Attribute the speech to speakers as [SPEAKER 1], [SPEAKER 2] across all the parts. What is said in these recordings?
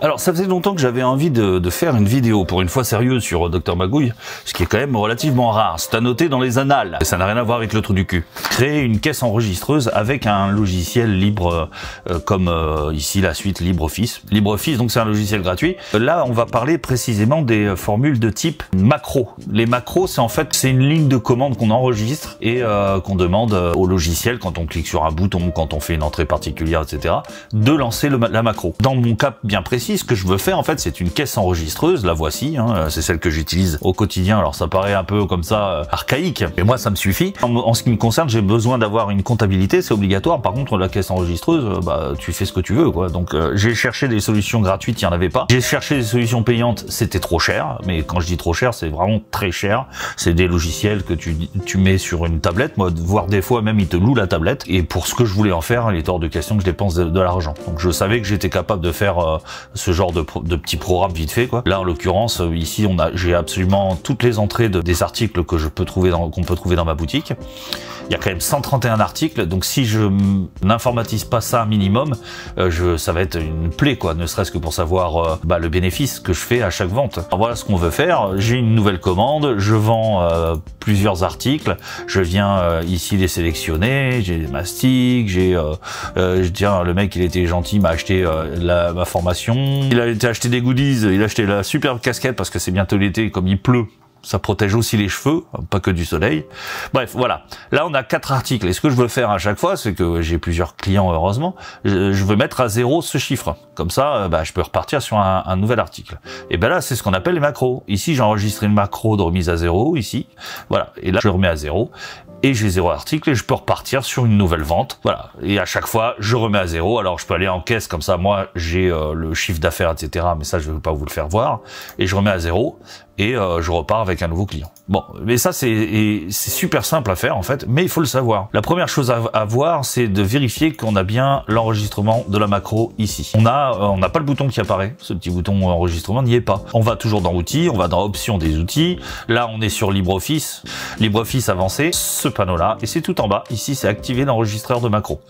[SPEAKER 1] Alors, ça faisait longtemps que j'avais envie de, faire une vidéo, pour une fois sérieuse, sur euh, Dr Magouille, ce qui est quand même relativement rare. C'est à noter dans les annales. Ça n'a rien à voir avec le trou du cul. Créer une caisse enregistreuse avec un logiciel libre, euh, euh, comme ici la suite LibreOffice. LibreOffice, donc c'est un logiciel gratuit. Là, on va parler précisément des formules de type macro. Les macros, c'est en fait c'est une ligne de commande qu'on enregistre et qu'on demande au logiciel quand on clique sur un bouton, quand on fait une entrée particulière, etc., de lancer la macro. Dans mon cas bien précis ce que je veux faire, en fait, c'est une caisse enregistreuse. La voici, hein, c'est celle que j'utilise au quotidien. Alors, ça paraît un peu comme ça euh, archaïque, mais moi, ça me suffit. En, ce qui me concerne, j'ai besoin d'avoir une comptabilité, c'est obligatoire. Par contre, la caisse enregistreuse, euh, bah, tu fais ce que tu veux, quoi. Donc, euh, j'ai cherché des solutions gratuites, il n'y en avait pas. J'ai cherché des solutions payantes, c'était trop cher. Mais quand je dis trop cher, c'est vraiment très cher. C'est des logiciels que tu, tu mets sur une tablette, moi, voire des fois même, ils te louent la tablette. Et pour ce que je voulais en faire, il est hors de question que je dépense de, l'argent. Donc, je savais que j'étais capable de faire ce genre de, petits programmes vite fait quoi. Là en l'occurrence euh, ici on a j'ai absolument toutes les entrées des articles que je peux trouver qu'on peut trouver dans ma boutique il y a quand même 131 articles, donc si je n'informatise pas ça un minimum, euh, je, ça va être une plaie, quoi, ne serait-ce que pour savoir euh, bah, le bénéfice que je fais à chaque vente. Alors voilà ce qu'on veut faire, j'ai une nouvelle commande, je vends euh, plusieurs articles, je viens ici les sélectionner, j'ai des mastiques, j'ai... tiens, le mec, il était gentil, m'a acheté la, ma formation, il a été acheté des goodies, il a acheté la superbe casquette parce que c'est bientôt l'été, comme il pleut, ça protège aussi les cheveux, pas que du soleil. Bref, voilà. Là, on a quatre articles. Et ce que je veux faire à chaque fois, c'est que j'ai plusieurs clients, heureusement, je veux mettre à zéro ce chiffre. Comme ça, euh, bah, je peux repartir sur un, un nouvel article. Et ben là, c'est ce qu'on appelle les macros. Ici, j'ai enregistré une macro de remise à zéro, ici. Voilà. Et là, je remets à zéro. Et j'ai zéro article et je peux repartir sur une nouvelle vente. Voilà. Et à chaque fois, je remets à zéro. Alors, je peux aller en caisse comme ça. Moi, j'ai euh, le chiffre d'affaires, etc. Mais ça, je ne vais pas vous le faire voir. Et je remets à zéro et euh, je repars avec un nouveau client. Bon, mais ça c'est super simple à faire en fait, mais il faut le savoir. La première chose à, voir, c'est de vérifier qu'on a bien l'enregistrement de la macro ici. On a, euh, on n'a pas le bouton qui apparaît, ce petit bouton enregistrement n'y est pas. On va toujours dans outils, on va dans options des outils. Là, on est sur LibreOffice, LibreOffice avancé, ce panneau là, et c'est tout en bas. Ici, c'est activer l'enregistreur de macro.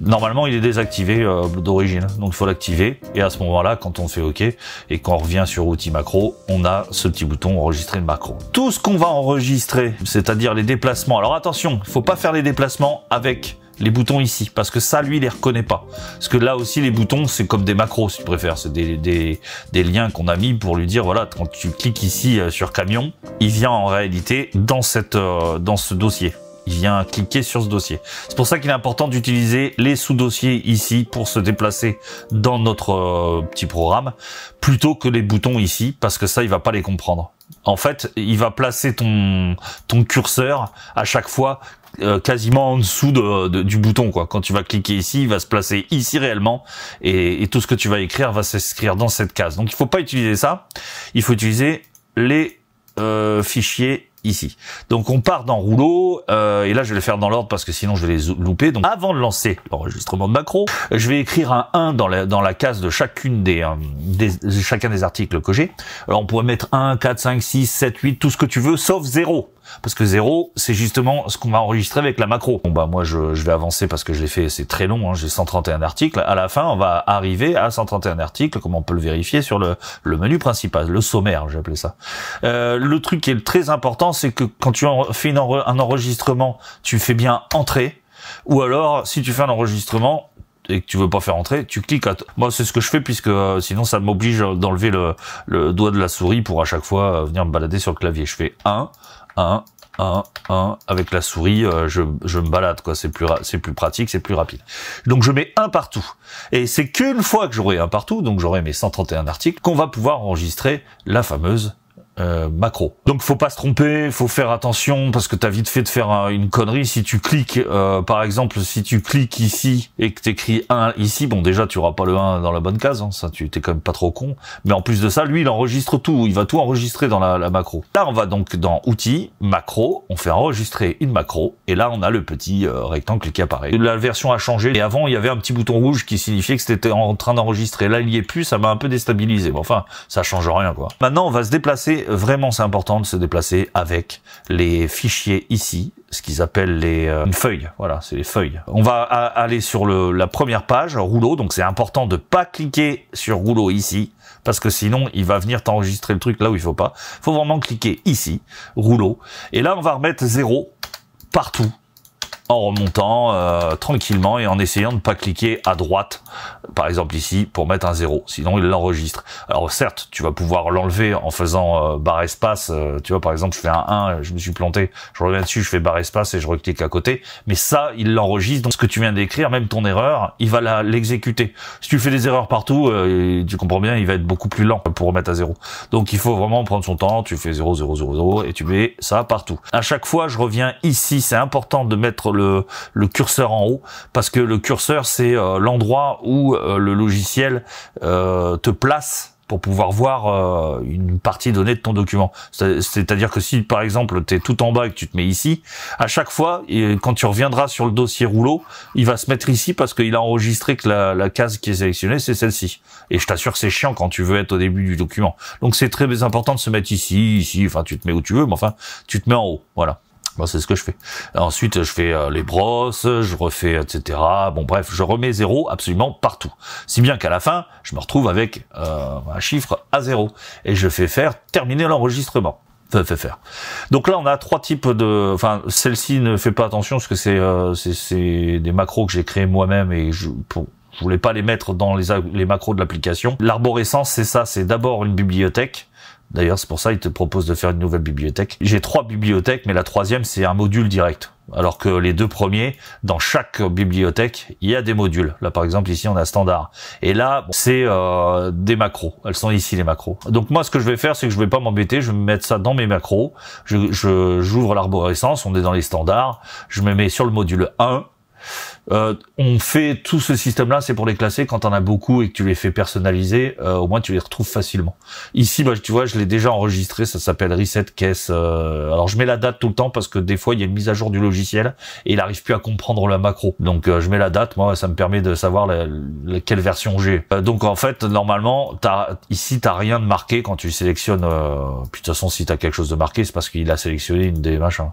[SPEAKER 1] Normalement, il est désactivé euh, d'origine, donc il faut l'activer. Et à ce moment-là, quand on fait OK et qu'on revient sur outils macro, on a ce petit bouton enregistrer le macro. Tout ce qu'on va enregistrer, c'est-à-dire les déplacements. Alors attention, il faut pas faire les déplacements avec les boutons ici, parce que ça, lui, les reconnaît pas. Parce que là aussi, les boutons, c'est comme des macros, si tu préfères. C'est des, liens qu'on a mis pour lui dire, voilà, quand tu cliques ici euh, sur camion, il vient en réalité dans cette, euh, dans ce dossier il vient cliquer sur ce dossier. C'est pour ça qu'il est important d'utiliser les sous-dossiers ici pour se déplacer dans notre euh, petit programme, plutôt que les boutons ici, parce que ça, il va pas les comprendre. En fait, il va placer ton, ton curseur à chaque fois euh, quasiment en dessous de, du bouton. quoi. Quand tu vas cliquer ici, il va se placer ici réellement, et, tout ce que tu vas écrire va s'inscrire dans cette case. Donc il faut pas utiliser ça, il faut utiliser les euh, fichiers ici. Donc on part dans rouleau, euh, et là je vais le faire dans l'ordre parce que sinon je vais les louper. Donc avant de lancer l'enregistrement de macro, je vais écrire un 1 dans la, dans la case de chacune des, euh, des chacun des articles que j'ai. Alors euh, on pourrait mettre 1, 4, 5, 6, 7, 8, tout ce que tu veux, sauf 0. Parce que 0, c'est justement ce qu'on va enregistrer avec la macro. Bon bah moi je, je vais avancer parce que je l'ai fait, c'est très long, hein, j'ai 131 articles. À la fin, on va arriver à 131 articles, comme on peut le vérifier sur le, le menu principal, le sommaire, j'ai appelé ça. Euh, le truc qui est très important, c'est que quand tu fais un enregistrement, tu fais bien entrer. Ou alors, si tu fais un enregistrement, et que tu veux pas faire entrer, tu cliques à moi c'est ce que je fais puisque euh, sinon ça m'oblige d'enlever le, le, doigt de la souris pour à chaque fois euh, venir me balader sur le clavier. Je fais 1 1, 1, 1. Avec la souris, euh, je, je, me balade, quoi. C'est plus, c'est plus pratique, c'est plus rapide. Donc je mets un partout. Et c'est qu'une fois que j'aurai un partout, donc j'aurai mes 131 articles, qu'on va pouvoir enregistrer la fameuse euh, macro. Donc faut pas se tromper, faut faire attention parce que t'as vite fait de faire une connerie si tu cliques euh, par exemple si tu cliques ici et que t'écris 1 ici, bon déjà tu auras pas le 1 dans la bonne case, hein. ça tu t'es quand même pas trop con, mais en plus de ça, lui il enregistre tout, il va tout enregistrer dans la, macro. Là on va donc dans outils, macro, on fait enregistrer une macro et là on a le petit euh, rectangle qui apparaît. La version a changé et avant il y avait un petit bouton rouge qui signifiait que c'était en train d'enregistrer. Là il y est plus, ça m'a un peu déstabilisé. bon, enfin, ça change rien quoi. Maintenant on va se déplacer vraiment c'est important de se déplacer avec les fichiers ici, ce qu'ils appellent les euh, feuilles. Voilà, c'est les feuilles. On va aller sur la première page, rouleau, donc c'est important de pas cliquer sur rouleau ici, parce que sinon il va venir t'enregistrer le truc là où il ne faut pas. il faut vraiment cliquer ici, rouleau, et là on va remettre 0 partout en remontant euh, tranquillement et en essayant de ne pas cliquer à droite, par exemple ici, pour mettre un 0. Sinon, il l'enregistre. Alors certes, tu vas pouvoir l'enlever en faisant euh, barre espace. Euh, tu vois, par exemple, je fais un 1, je me suis planté, je reviens dessus, je fais barre espace et je reclique à côté. Mais ça, il l'enregistre. Donc ce que tu viens d'écrire, même ton erreur, il va l'exécuter. Si tu fais des erreurs partout, tu comprends bien, il va être beaucoup plus lent pour remettre à 0. Donc il faut vraiment prendre son temps. Tu fais 0, 0, 0, et tu mets ça partout. À chaque fois, je reviens ici. C'est important de mettre le le, curseur en haut, parce que le curseur, c'est euh, l'endroit où euh, le logiciel euh, te place pour pouvoir voir une partie donnée de ton document. C'est-à-dire que si par exemple tu es tout en bas et que tu te mets ici, à chaque fois, quand tu reviendras sur le dossier rouleau, il va se mettre ici parce qu'il a enregistré que la, case qui est sélectionnée, c'est celle-ci. Et je t'assure c'est chiant quand tu veux être au début du document. Donc c'est très important de se mettre ici, ici, enfin tu te mets où tu veux, mais enfin tu te mets en haut. Voilà. Bon, c'est ce que je fais. Ensuite, je fais euh, les brosses, je refais, etc. Bon, bref, je remets zéro absolument partout. Si bien qu'à la fin, je me retrouve avec euh, un chiffre à zéro. Et je fais faire terminer l'enregistrement. faire. Donc là, on a trois types de... Enfin, celle-ci ne fait pas attention parce que c'est euh, des macros que j'ai créés moi-même et je, je voulais pas les mettre dans les, les macros de l'application. L'arborescence, c'est ça, c'est d'abord une bibliothèque D'ailleurs, c'est pour ça il te propose de faire une nouvelle bibliothèque. J'ai trois bibliothèques, mais la troisième, c'est un module direct. Alors que les deux premiers, dans chaque bibliothèque, il y a des modules. Là, par exemple, ici, on a standard. Et là, c'est euh, des macros. Elles sont ici, les macros. Donc moi, ce que je vais faire, c'est que je vais pas m'embêter. Je vais mettre ça dans mes macros. Je, j'ouvre l'arborescence. On est dans les standards. Je me mets sur le module 1. Euh, on fait tout ce système-là, c'est pour les classer. Quand t'en a beaucoup et que tu les fais personnaliser, euh, au moins tu les retrouves facilement. Ici, bah, tu vois, je l'ai déjà enregistré. Ça s'appelle reset caisse. Euh, alors je mets la date tout le temps parce que des fois il y a une mise à jour du logiciel et il arrive plus à comprendre la macro. Donc je mets la date. Moi, ça me permet de savoir quelle version j'ai. donc en fait, normalement, as, ici t'as rien de marqué quand tu sélectionnes. puis de toute façon, si t'as quelque chose de marqué, c'est parce qu'il a sélectionné une des machins.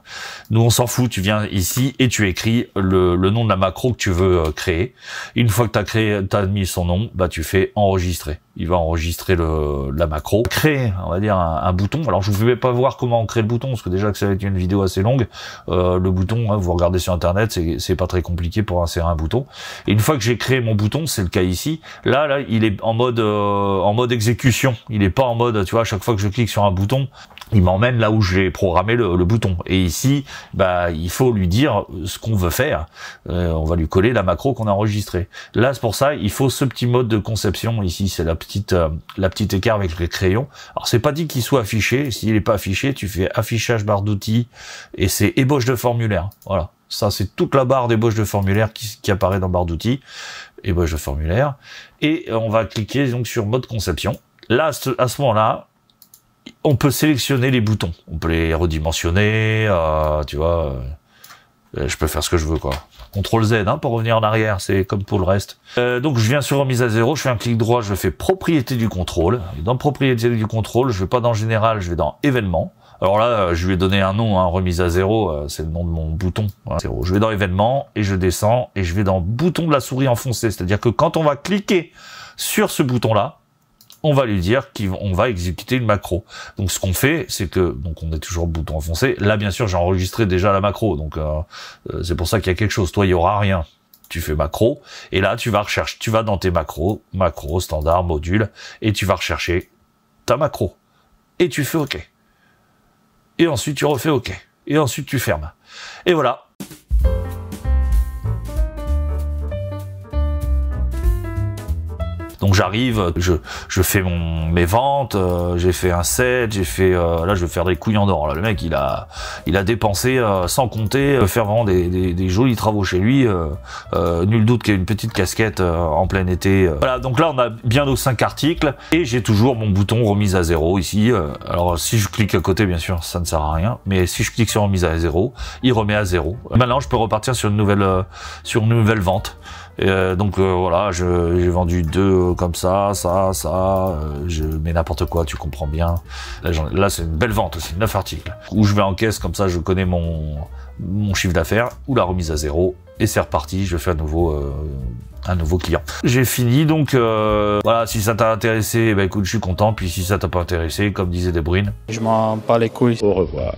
[SPEAKER 1] Nous, on s'en fout. Tu viens ici et tu écris le, le nom de la macro que tu veux euh, créer. Une fois que tu as créé, as mis son nom, bah tu fais enregistrer il va enregistrer le, la macro, créer, on va dire, un, bouton. Alors, je vous fais pas voir comment on crée le bouton, parce que déjà que ça va être une vidéo assez longue, euh, le bouton, hein, vous regardez sur Internet, c'est pas très compliqué pour insérer un bouton. Et une fois que j'ai créé mon bouton, c'est le cas ici, là, là, il est en mode euh, en mode exécution. Il est pas en mode, tu vois, à chaque fois que je clique sur un bouton, il m'emmène là où j'ai programmé le, le, bouton. Et ici, bah, il faut lui dire ce qu'on veut faire. Euh, on va lui coller la macro qu'on a enregistrée. Là, c'est pour ça, il faut ce petit mode de conception. Ici, c'est la euh, la petite écart avec les crayons. Alors c'est pas dit qu'il soit affiché. S'il n'est pas affiché, tu fais affichage barre d'outils et c'est ébauche de formulaire. Voilà. Ça, c'est toute la barre d'ébauche de formulaire qui, apparaît dans barre d'outils, ébauche de formulaire. Et on va cliquer donc sur mode conception. Là, à ce, moment-là, on peut sélectionner les boutons. On peut les redimensionner, euh, tu vois. Euh, je peux faire ce que je veux, quoi. Ctrl Z hein, pour revenir en arrière, c'est comme pour le reste. Euh, donc je viens sur remise à zéro, je fais un clic droit, je fais propriété du contrôle. Dans propriété du contrôle, je vais pas dans général, je vais dans événement. Alors là, euh, je lui ai donné un nom, hein, remise à zéro, euh, c'est le nom de mon bouton. Hein, zéro. Je vais dans événement et je descends et je vais dans bouton de la souris enfoncé C'est-à-dire que quand on va cliquer sur ce bouton-là, on va lui dire qu'on va exécuter une macro. Donc ce qu'on fait, c'est que donc on est toujours bouton enfoncé. Là bien sûr, j'ai enregistré déjà la macro, donc euh, euh, c'est pour ça qu'il y a quelque chose. Toi, il y aura rien. Tu fais macro et là tu vas rechercher, tu vas dans tes macros, macro standard, module et tu vas rechercher ta macro et tu fais OK. Et ensuite tu refais OK et ensuite tu fermes. Et voilà, Donc j'arrive, je, fais mon, mes ventes, euh, j'ai fait un set, j'ai fait euh, là je vais faire des couillons d'or. Là le mec il a il a dépensé euh, sans compter, faire vraiment des, jolis travaux chez lui. nul doute qu'il y a une petite casquette en plein été. Voilà donc là on a bien nos cinq articles et j'ai toujours mon bouton remise à zéro ici. alors si je clique à côté bien sûr ça ne sert à rien, mais si je clique sur remise à zéro, il remet à zéro. Maintenant je peux repartir sur une nouvelle sur une nouvelle vente. Euh, donc euh, voilà, j'ai vendu deux euh, comme ça, ça, ça, euh, je mets n'importe quoi, tu comprends bien. Là, c'est une belle vente aussi, neuf articles. Où je vais en caisse, comme ça je connais mon, mon chiffre d'affaires, ou la remise à zéro, et c'est reparti, je fais à nouveau euh, un nouveau client. J'ai fini donc voilà si ça t'a intéressé, bah écoute je suis content puis si ça t'a pas intéressé comme disait De Je m'en parle les couilles. Au revoir.